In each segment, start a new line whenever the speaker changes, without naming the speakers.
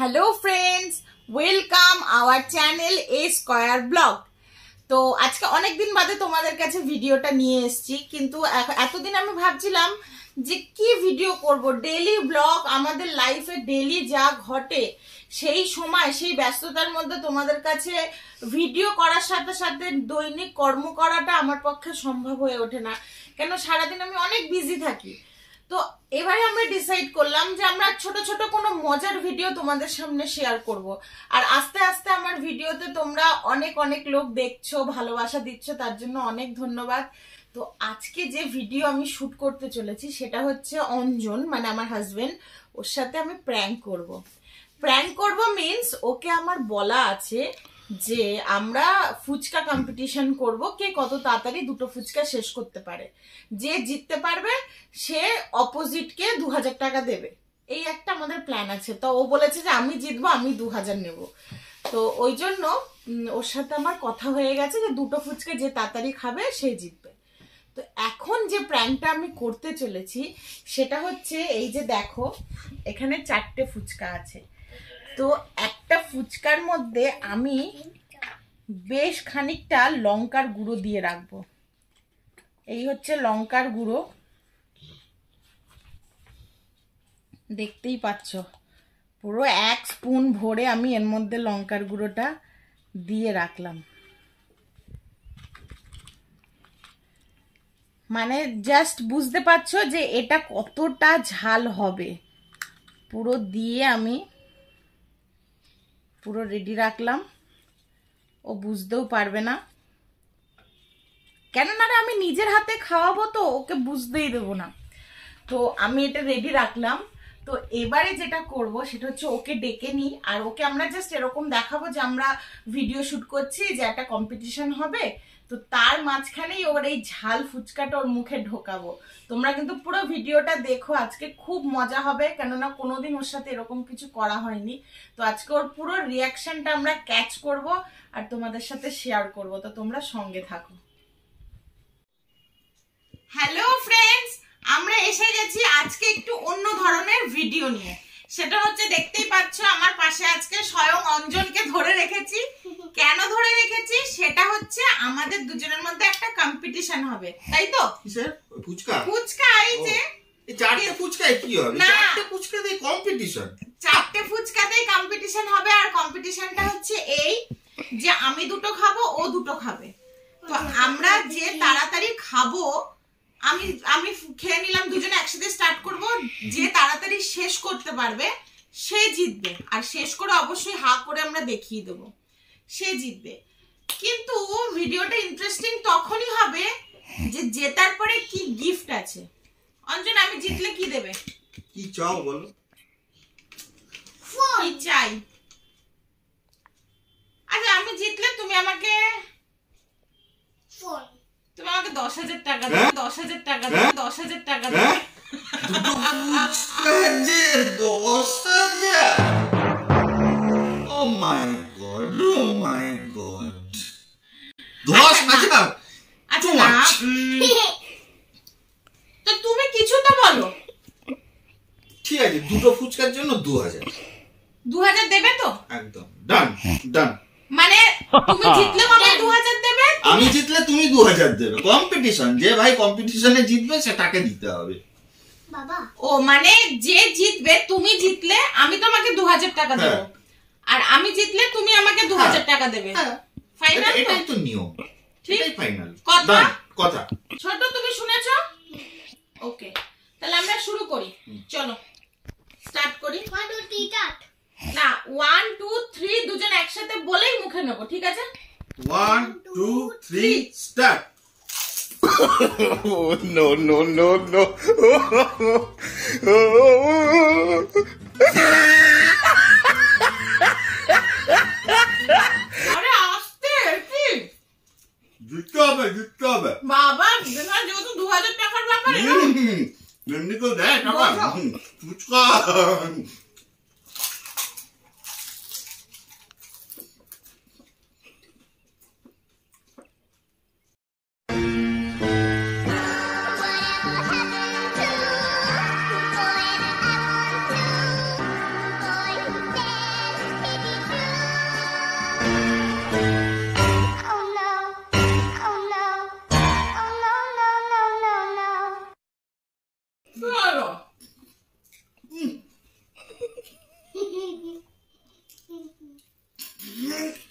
Hello friends welcome our channel A square blog তো আজকে অনেকদিন বাদে তোমাদের কাছে ভিডিওটা নিয়ে এসছি কিন্তু এতদিন আমি ভাবছিলাম যে কি ভিডিও করব ডেলি ব্লগ আমাদের লাইফে ডেলি যা ঘটে সেই সময় সেই ব্যস্ততার মধ্যে তোমাদের কাছে ভিডিও করার সাথে সাথে দৈনিক কর্ম করাটা আমার পক্ষে সম্ভব হয়ে ওঠে না কেন সারাদিন আমি অনেক বিজি থাকি তো এবারে আমরা ডিসাইড করলাম যে আমরা ছোট ছোট কোনো মজার ভিডিও তোমাদের সামনে শেয়ার করব আর আস্তে আস্তে আমার ভিডিওতে তোমরা অনেক অনেক লোক দেখছো ভালোবাসা দিচ্ছ তার জন্য অনেক ধন্যবাদ তো আজকে যে ভিডিও আমি শুট করতে চলেছি সেটা হচ্ছে অঞ্জন মানে আমার হাজবেন্ড ওর সাথে আমি প্র্যাঙ্ক করব। প্র্যাঙ্ক করব মিনস ওকে আমার বলা আছে যে আমরা ফুচকা কম্পিটিশন করব কে কত তাড়াতাড়ি দুটো ফুচকা শেষ করতে পারে যে জিততে পারবে সে অপোজিটকে দু হাজার টাকা দেবে এই একটা আমাদের প্ল্যান আছে তো ও বলেছে যে আমি জিতবো আমি দু হাজার নেব তো ওই জন্য ওর সাথে আমার কথা হয়ে গেছে যে দুটো ফুচকা যে তাড়াতাড়ি খাবে সে জিতবে তো এখন যে প্ল্যানটা আমি করতে চলেছি সেটা হচ্ছে এই যে দেখো এখানে চারটে ফুচকা আছে তো একটা ফুচকার মধ্যে আমি বেশ খানিকটা লঙ্কার গুঁড়ো দিয়ে রাখবো এই হচ্ছে লঙ্কার গুঁড়ো দেখতেই পাচ্ছ পুরো এক স্পুন ভরে আমি এর মধ্যে লঙ্কার গুঁড়োটা দিয়ে রাখলাম মানে জাস্ট বুঝতে পারছো যে এটা কতটা ঝাল হবে পুরো দিয়ে আমি পুরো রেডি রাখলাম ও বুঝতেও পারবে না কেন কেননা আমি নিজের হাতে খাওয়াবো তো ওকে বুঝতেই দেবো না তো আমি এটা রেডি রাখলাম তো এবারে যেটা করব সেটা হচ্ছে ওকে ডেকে নিই আর ওকে আমরা জাস্ট এরকম দেখাবো যে আমরা ভিডিও শুট করছি যে একটা কম্পিটিশন হবে তো তার মাঝখানেই ওর এই ঝাল ফুচকাটা ওর মুখে ঢোকাবো তোমরা কিন্তু পুরো ভিডিওটা দেখো আজকে খুব মজা হবে কেননা কোনোদিন ওর সাথে এরকম কিছু করা হয়নি তো আজকে ওর পুরো রিয়াকশনটা আমরা ক্যাচ করব আর তোমাদের সাথে শেয়ার করব তো তোমরা সঙ্গে থাকো হ্যালো ফ্রেন্ডস আমরা এসে গেছি আজকে একটু অন্য ধরনের ভিডিও নিয়ে সেটা হচ্ছে দেখতেই পাচ্ছ আমার পাশে আজকে স্বয়ং অঞ্জনকে ধরে রেখেছি কেন ধরে রেখেছি সেটা হচ্ছে আমাদের দুজনের মধ্যে একটা কম্পিটিশন হবে তাই তো ফুচকা ফুচকা এই যে চারটে ফুচকায় কি হবে চারটে ফুচকাতেই কম্পিটিশন চারটে ফুচকাতেই কম্পিটিশন হবে আর কম্পিটিশনটা হচ্ছে এই যে আমি দুটো খাবো ও দুটো খাবে তো আমরা যে তাড়াতাড়ি খাবো আমি আমি খেয়ে নিলাম দুজনে একসাথে স্টার্ট করব যে তাড়াতাড়ি শেষ করতে পারবে সে জিতবে আর শেষ করে অবশ্যই হা করে আমরা দেখিয়ে দেব সে জিতবে কিন্তু ভিডিওটা ইন্টারেস্টিং তখনই হবে যে জেতার পরে কি গিফট আছে অঞ্জন আমি জিতলে কি দেবে কি চাও বলো ফোন চাই আচ্ছা আমি জিতলে তুমি আমাকে ফোন তুমি দশ হাজার টাকা হ্যাঁ? দাও দশ হাজার টাকা দাও হ্যাঁ? দশ হাজার টাকা দাও হ্যাঁ? দশ হাজার ও মাই গড দশ আচ্ছা, হাজার আচ্ছা তো তুমি কিছু তো বলো ঠিক আছে দুটো ফুচকার জন্য দু হাজার দু হাজার দেবে তো একদম ডান ডান মানে তুমি জিতলে আমাকে 2000 দেবে আমি জিতলে তুমি 2000 দেবে কম্পিটিশন যে ভাই কম্পিটিশনে জিতবে সে তাকে দিতে হবে বাবা ও মানে যে জিতবে তুমি জিতলে আমি তোমাকে 2000 টাকা দেব হ্যাঁ। আর আমি জিতলে তুমি আমাকে 2000 হ্যাঁ। টাকা দেবে
ফাইনাল হ্যাঁ। এটাই
তো নিয়ম ঠিক ফাইনাল কথা কথা ছোট তুমি শুনেছো ওকে তাহলে আমরা শুরু করি চলো স্টার্ট করি ওয়ান টু স্টার্ট না ওয়ান টু থ্রি দুজন একসাথে বলেই মুখে নেবো ঠিক আছে one two three start no, no, no, no. আরে আসতে কি হবে জিততে হবে বাবা দেখা যেহেতু দু হাজার টাকার ব্যাপার এমনি কেউ দেয় Like,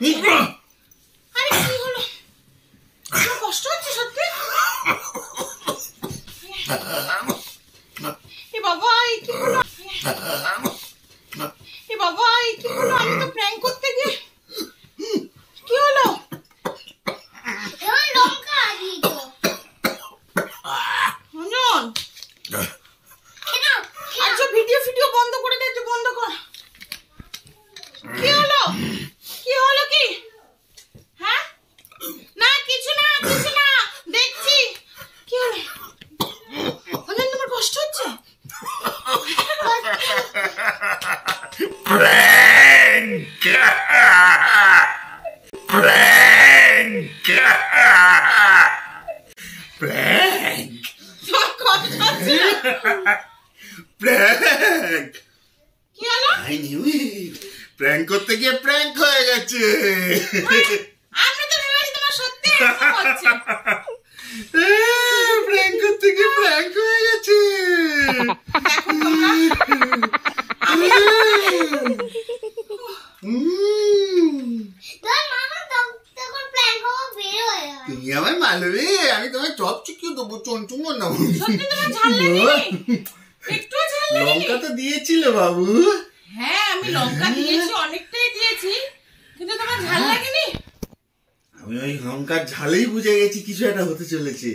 Yeah. প্র্যাঙ্ক কি হলো আই নিউ ইট প্র্যাঙ্ক করতে গিয়ে প্র্যাঙ্ক হয়ে গেছে মানে, আমি তো ভেবেছি তোমার সত্যি হচ্ছে প্র্যাঙ্ক করতে গিয়ে প্র্যাঙ্ক হয়ে গেছে আমি চঞ্চুমন না হ্যাঁ। লঙ্কা তো দিয়েছিলে বাবু হ্যাঁ আমি লঙ্কা হ্যাঁ। দিয়েছি অনেকটাই দিয়েছি কিন্তু তোমার ঝাল হ্যাঁ। লাগেনি আমি ওই লঙ্কার ঝালেই বুঝে গেছি কিছু একটা হতে চলেছে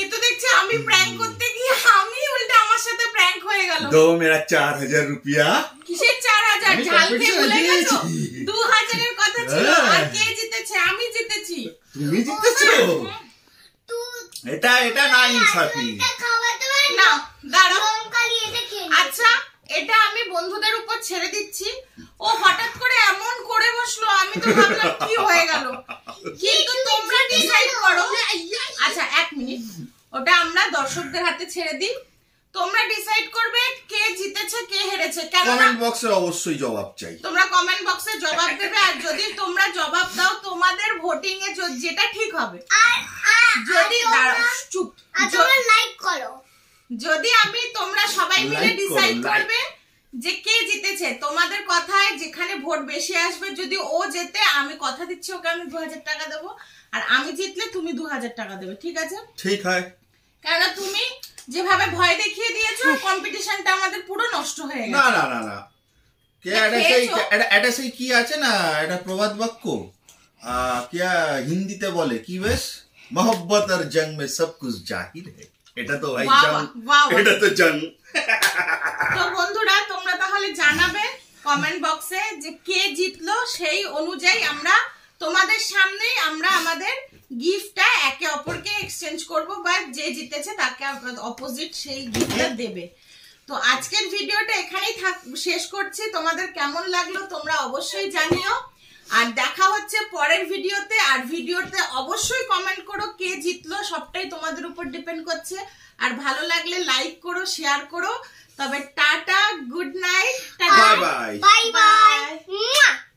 এ তো দেখছি আমি প্র্যাঙ্ক করতে গিয়ে আমি উল্টা আমার সাথে প্র্যাঙ্ক হয়ে গেল দো মেরা চার হাজার রুপিয়া কিসের চার হাজার ঝাল খেয়ে ভুলে গেছো দু হাজারের কথা ছিল আর কে জিতেছে আমি জিতেছি তুমি জিতেছো হ্যাঁ। এটা এটা না ইনসাফি না দাঁড়াও আচ্ছা এটা আমি বন্ধুদের উপর ছেড়ে দিচ্ছি ও হঠাৎ করে এমন করে বসলো আমি তো ভাবলাম কি হয়ে গেল কিন্তু তোমরা ডিসাইড করো আচ্ছা এক মিনিট ওটা আমরা দর্শকদের হাতে ছেড়ে দিই তোমরা ডিসাইড করবে কে জিতেছে কে হেরেছে কেন কমেন্ট বক্সে অবশ্যই জবাব চাই তোমরা কমেন্ট বক্সে জবাব দেবে আর যদি তোমরা জবাব দাও তোমাদের ভোটিং এ যেটা ঠিক হবে আর যদি চুপ তোমরা লাইক করো যদি আমি তোমরা সবাই মিলে ডিসাইড করবে যে কে জিতেছে তোমাদের কথায় যেখানে ভোট বেশি আসবে যদি ও জেতে আমি কথা দিচ্ছি ওকে আমি দু হাজার টাকা দেবো আর আমি জিতলে তুমি দু হাজার টাকা দেবে ঠিক আছে ঠিক হয় কারণ তুমি যেভাবে ভয় দেখিয়ে দিয়েছো কম্পিটিশনটা আমাদের পুরো নষ্ট হয়ে গেছে না না না না এটা সেই কি আছে না এটা প্রবাদ বাক্য হিন্দিতে বলে কি বেশ এটা তো ভাই এটা তো জং তো বন্ধুরা তোমরা তাহলে জানাবে কমেন্ট বক্সে যে কে জিতলো সেই অনুযায়ী আমরা তোমাদের সামনেই আমরা আমাদের গিফটটা একে অপরকে এক্সচেঞ্জ করব বা যে জিতেছে তাকে অপোজিট সেই গিফটটা দেবে তো আজকের ভিডিওটা এখানেই থাক শেষ করছি তোমাদের কেমন লাগলো তোমরা অবশ্যই জানিও আর দেখা হচ্ছে পরের ভিডিওতে আর ভিডিওতে অবশ্যই কমেন্ট করো কে জিতলো সবটাই তোমাদের উপর ডিপেন্ড করছে আর ভালো লাগলে লাইক করো শেয়ার করো তবে টাটা good night bye bye bye by